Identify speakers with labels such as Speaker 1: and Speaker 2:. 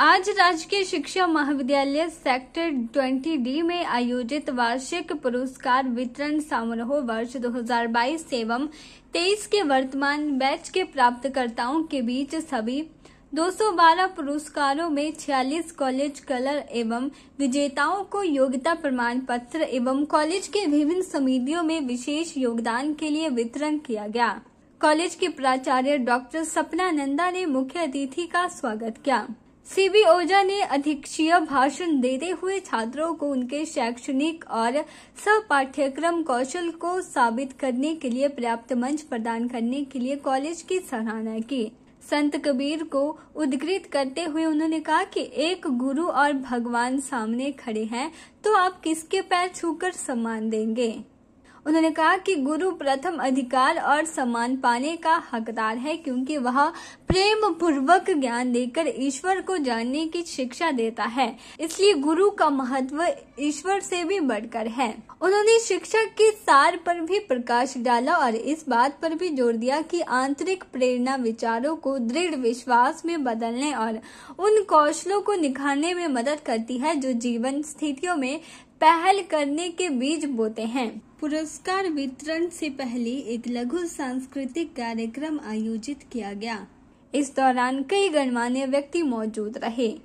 Speaker 1: आज राजकीय शिक्षा महाविद्यालय सेक्टर 20 डी में आयोजित वार्षिक पुरस्कार वितरण समारोह वर्ष 2022 एवं 23 के वर्तमान बैच के प्राप्तकर्ताओं के बीच सभी 212 पुरस्कारों में 46 कॉलेज कलर एवं विजेताओं को योग्यता प्रमाण पत्र एवं कॉलेज के विभिन्न समितियों में विशेष योगदान के लिए वितरण किया गया कॉलेज के प्राचार्य डॉक्टर सपना नंदा ने मुख्य अतिथि का स्वागत किया सीबी ओझा ने अधीक्षीय भाषण देते हुए छात्रों को उनके शैक्षणिक और पाठ्यक्रम कौशल को साबित करने के लिए पर्याप्त मंच प्रदान करने के लिए कॉलेज की सराहना की संत कबीर को उद्घृत करते हुए उन्होंने कहा कि एक गुरु और भगवान सामने खड़े हैं तो आप किसके पैर छूकर सम्मान देंगे उन्होंने कहा कि गुरु प्रथम अधिकार और सम्मान पाने का हकदार है क्योंकि वह प्रेम पूर्वक ज्ञान देकर ईश्वर को जानने की शिक्षा देता है इसलिए गुरु का महत्व ईश्वर से भी बढ़कर है उन्होंने शिक्षक के सार पर भी प्रकाश डाला और इस बात पर भी जोर दिया कि आंतरिक प्रेरणा विचारों को दृढ़ विश्वास में बदलने और उन कौशलों को निखारने में मदद करती है जो जीवन स्थितियों में पहल करने के बीज बोते हैं पुरस्कार वितरण से पहले एक लघु सांस्कृतिक कार्यक्रम आयोजित किया गया इस दौरान कई गणमान्य व्यक्ति मौजूद रहे